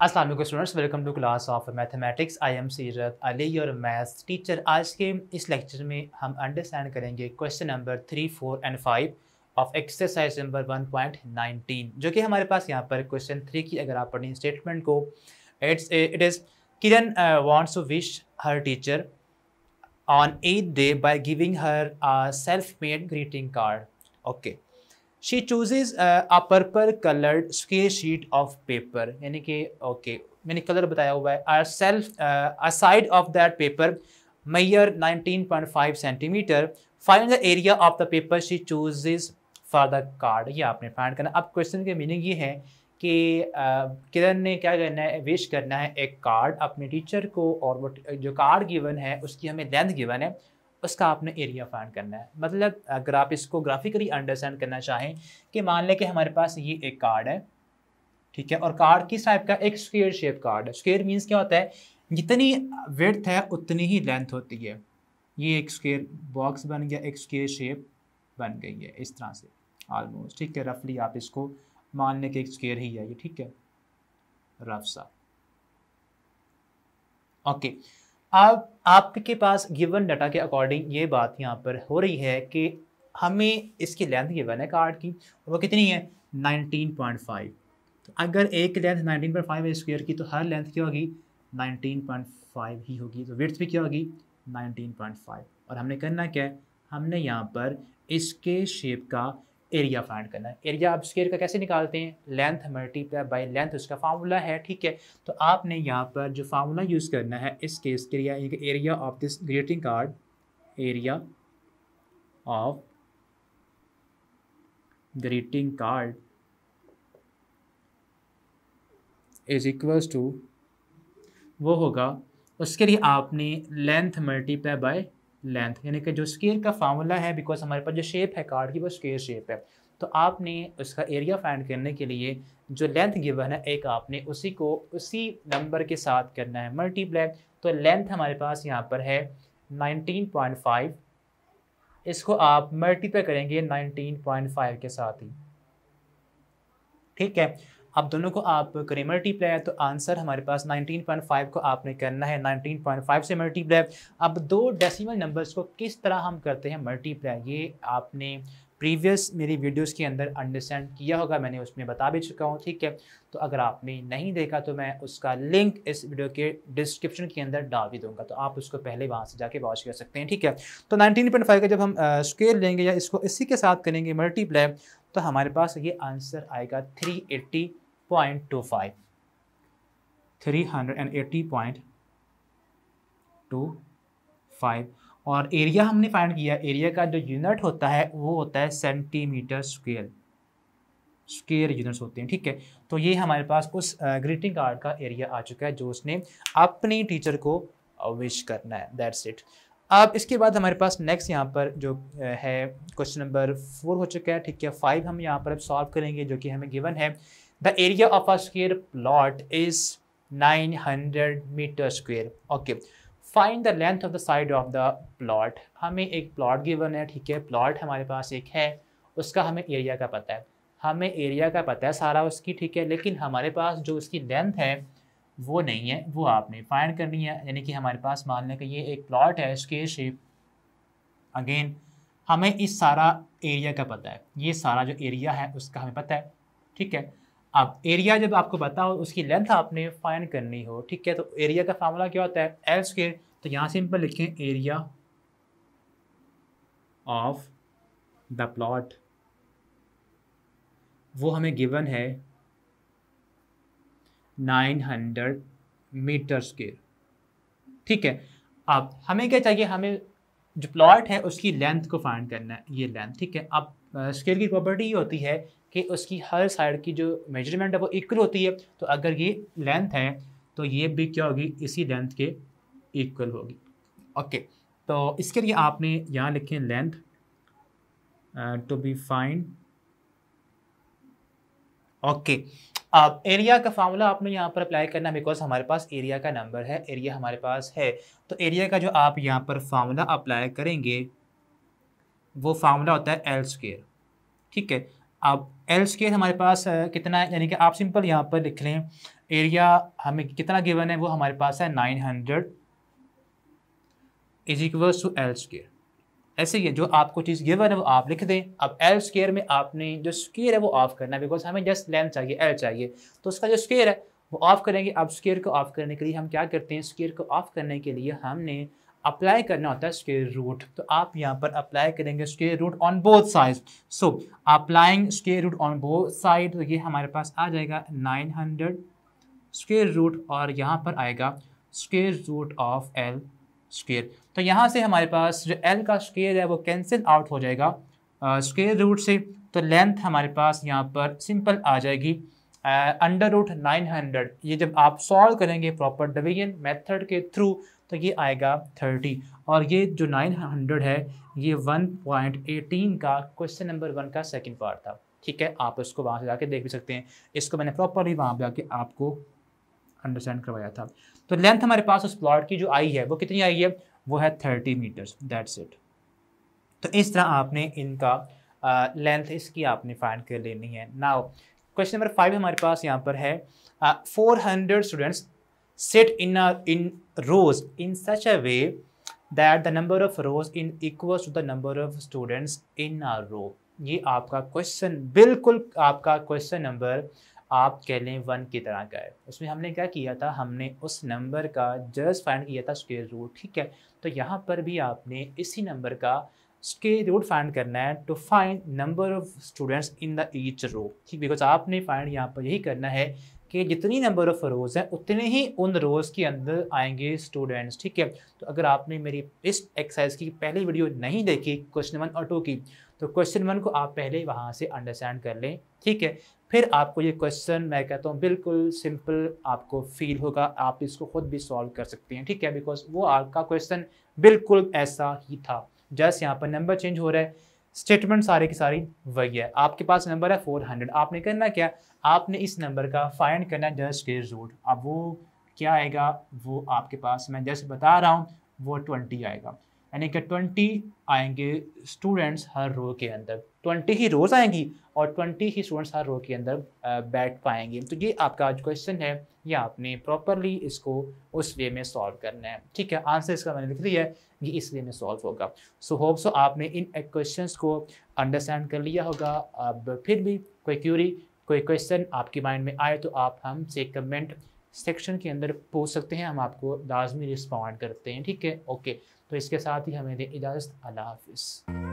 Aslam students welcome to class of mathematics I am Seerat Ali और maths teacher आज के इस लेक्चर में हम अंडरस्टैंड करेंगे question number three four and five of exercise number one point nineteen जो कि हमारे पास यहाँ पर क्वेश्चन थ्री की अगर आप पढ़ें स्टेटमेंट को it's it is Kiran wants to wish her teacher on eighth day by giving her a self-made greeting card. Okay. She chooses uh, a purple colored square sheet of paper. यानी कि okay मैंने colour बताया हुआ है are self a side of that paper mayor nineteen point five centimetre find the area of the paper she choose for the card ये आपने find करना अब क्वेश्चन की मीनिंग ये है कि किरण ने क्या करना है विश करना है एक कार्ड अपने टीचर को और वो जो कार्ड गिवन है उसकी हमें लेंथ गिवन है उसका आपने एरिया फाइंड करना है मतलब अगर आप इसको ग्राफिकली अंडरस्टैंड करना चाहें कि मान लें कि हमारे पास ये एक कार्ड है ठीक है और कार्ड किस टाइप का एक स्क्वेयर शेप कार्ड है स्क्वेयर मीन्स क्या होता है जितनी वर्थ है उतनी ही लेंथ होती है ये एक स्क्वेयर बॉक्स बन गया एक स्क्वेयर शेप बन गई है इस तरह से ऑलमोस्ट ठीक है रफली आप इसको मान लें कि एक स्केयर ही है ये ठीक है रफ सा ओके अब आप, आपके पास गिवन डाटा के अकॉर्डिंग ये बात यहाँ पर हो रही है कि हमें इसकी लेंथ गिवन है कार्ड की वो कितनी है 19.5 तो अगर एक लेंथ 19.5 है स्क्वायर की तो हर लेंथ क्या होगी 19.5 ही होगी तो विर्थ भी क्या होगी 19.5 और हमने करना क्या है हमने यहाँ पर इसके शेप का एरिया फाइंड करना है एरिया आप स्केयर का कैसे निकालते हैं लेंथ मल्टीप्लाई बाई लेंथ उसका फार्मूला है ठीक है तो आपने यहाँ पर जो फार्मूला यूज़ करना है इस केस के लिए यानी कि area of this greeting card area of greeting card is equals to वो होगा उसके लिए आपने लेंथ मल्टीप्लाई बाय लेंथ यानी कि जो स्केयर का फार्मूला है बिकॉज हमारे पास जो शेप है कार्ड की वो स्केयर शेप है तो आपने उसका एरिया फाइंड करने के लिए जो लेंथ गिवन है एक आपने उसी को उसी नंबर के साथ करना है मल्टीप्लाई तो लेंथ हमारे पास यहाँ पर है 19.5 इसको आप मल्टीप्लाई करेंगे 19.5 के साथ ही ठीक है आप दोनों को आप करें मल्टीप्लाई तो आंसर हमारे पास 19.5 को आपने करना है 19.5 से मल्टीप्लाई अब दो डेसिमल नंबर्स को किस तरह हम करते हैं मल्टीप्लाई ये आपने प्रीवियस मेरी वीडियोस के अंदर अंडरस्टैंड किया होगा मैंने उसमें बता भी चुका हूँ ठीक है तो अगर आपने नहीं देखा तो मैं उसका लिंक इस वीडियो के डिस्क्रिप्शन के अंदर डाल भी दूंगा तो आप उसको पहले वहाँ से जाके वॉच कर सकते हैं ठीक है तो 19.5 का जब हम स्केल लेंगे या इसको इसी के साथ करेंगे मल्टीप्लाई तो हमारे पास ये आंसर आएगा थ्री टू फाइव और एरिया हमने फाइंड किया एरिया का जो यूनिट होता है वो होता है सेंटीमीटर स्क्वेयर स्क्वेयर यूनिट्स होते हैं ठीक है तो ये हमारे पास उस ग्रीटिंग कार्ड का एरिया आ चुका है जो उसने अपनी टीचर को विश करना है दैट्स इट अब इसके बाद हमारे पास नेक्स्ट यहाँ पर जो है क्वेश्चन नंबर फोर हो चुका है ठीक है फाइव हम यहाँ पर अब सॉल्व करेंगे जो कि हमें गिवन है The area of a square plot is 900 meter square. Okay. Find the length of the side of the plot हमें एक प्लॉट गिवन है ठीक है प्लॉट हमारे पास एक है उसका हमें एरिया का पता है हमें एरिया का पता है सारा उसकी ठीक है लेकिन हमारे पास जो उसकी लेंथ है वो नहीं है वो आपने फाइंड करनी है यानी कि हमारे पास मान लें कि ये एक प्लॉट है स्केयर शेप अगेन हमें इस सारा एरिया का पता है ये सारा जो एरिया है उसका हमें पता है ठीक है अब एरिया जब आपको पता हो उसकी लेंथ आपने फाइंड करनी हो ठीक है तो एरिया का फार्मूला क्या होता है एल स्केयर तो यहाँ सिंपल लिखें एरिया ऑफ द प्लॉट वो हमें गिवन है नाइन हंड्रेड मीटर स्केयर ठीक है अब हमें क्या चाहिए हमें जो प्लॉट है उसकी लेंथ को फाइंड करना है ये लेंथ ठीक है अब स्केल की प्रॉपर्टी ये होती है कि उसकी हर साइड की जो मेजरमेंट है वो इक्वल होती है तो अगर ये लेंथ है तो ये भी क्या होगी इसी लेंथ के इक्वल होगी ओके तो इसके लिए आपने यहाँ लिखें length to be fine okay अब एरिया का फार्मूला आपने यहाँ पर अप्लाई करना बिकॉज हमारे पास एरिया का नंबर है एरिया हमारे पास है तो एरिया का जो आप यहाँ पर फार्मूला अप्लाई करेंगे वो फार्मूला होता है एल स्क्र ठीक है अब एल स्केयर हमारे पास कितना है यानी कि आप सिंपल यहाँ पर लिख लें एरिया हमें कितना गिवन है वो हमारे पास है nine hundred is equals to L square ऐसे ही जो आपको चीज़ गिवन है वो आप लिख दें अब एल स्केयर में आपने जो स्केयर है वो ऑफ करना है बिकॉज हमें जस्ट लेंथ चाहिए एल चाहिए तो उसका जो स्केयर है वो ऑफ करेंगे अब स्केयर को ऑफ करने के लिए हम क्या करते हैं स्केयर को ऑफ करने के लिए हमने अप्लाई करना होता है स्केयर रूट तो आप यहाँ पर अप्लाई करेंगे square root on both side so applying square root on both side तो ये हमारे पास आ जाएगा नाइन हंड्रेड स्केयर रूट और यहाँ पर आएगा square root of L square तो यहाँ से हमारे पास जो एल का स्केयर है वो कैंसिल आउट हो जाएगा स्केयर uh, रूट से तो लेंथ हमारे पास यहाँ पर सिंपल आ जाएगी अंडर रूट नाइन हंड्रेड ये जब आप सॉल्व करेंगे प्रॉपर डिवीजन मेथड के थ्रू तो ये आएगा थर्टी और ये जो नाइन हंड्रेड है ये वन पॉइंट एटीन का क्वेश्चन नंबर वन का सेकेंड पार्ट था ठीक है आप इसको वहाँ से जाके देख भी सकते हैं इसको मैंने प्रॉपरली वहाँ पर जाके आपको अंडरस्टैंड करवाया था तो लेंथ हमारे पास उस प्लॉट की जो आई है वो कितनी आई है वो है थर्टी मीटर्स दैट्स इट तो इस तरह आपने इनका लेंथ इसकी आपने फाइंड कर लेनी है नाउ क्वेश्चन नंबर फाइव हमारे पास यहाँ पर है four hundred students set in a in rows in such a way that the number of rows in equals to the number of students in a row ये आपका question बिल्कुल आपका question number आप कह लें वन की तरह का है उसमें हमने क्या किया था हमने उस नंबर का जस्ट फाइंड किया था स्केयर रूट ठीक है तो यहाँ पर भी आपने इसी नंबर का स्केयर रूट फाइंड करना है to find number of students in the each row ठीक बिकॉज आपने फाइंड यहाँ पर यही करना है कि जितनी नंबर ऑफ़ रोज़ हैं उतने ही उन रोज़ के अंदर आएंगे स्टूडेंट्स ठीक है तो अगर आपने मेरी इस एक्सरसाइज की पहली वीडियो नहीं देखी क्वेश्चन वन और टू की तो क्वेश्चन वन को आप पहले वहाँ से अंडरस्टैंड कर लें ठीक है फिर आपको ये क्वेश्चन मैं कहता हूँ बिल्कुल सिंपल आपको फील होगा आप इसको खुद भी सॉल्व कर सकते हैं ठीक है बिकॉज वो आपका क्वेश्चन बिल्कुल ऐसा ही था जस्ट यहाँ पर नंबर चेंज हो रहा है स्टेटमेंट सारी की सारी वही है आपके पास नंबर है फोर हंड्रेड आपने करना क्या आपने इस नंबर का फाइंड करना है जस्ट के रूट अब वो क्या आएगा वो आपके पास मैं जस्ट बता रहा हूँ वो ट्वेंटी आएगा यानी कि ट्वेंटी आएंगे स्टूडेंट्स हर रो के अंदर ट्वेंटी ही रोज़ आएंगी और ट्वेंटी ही स्टूडेंट्स हर रो के अंदर बैठ पाएंगे तो ये आपका आज क्वेश्चन है ये आपने प्रॉपरली इसको उस वे में सॉल्व करना है ठीक है आंसर इसका मैंने लिख दिया है ये इस वे में सॉल्व होगा सो होप सो आपने इन क्वेश्चन को अंडरस्टैंड कर लिया होगा अब फिर भी कोई क्यूरी कोई क्वेश्चन आपके माइंड में आए तो आप हमसे कमेंट सेक्शन के अंदर पूछ सकते हैं हम आपको लाजमी रिस्पॉन्ड करते हैं ठीक है ओके तो इसके साथ ही हमें दें इजाज़त अल्लाह हाफिज़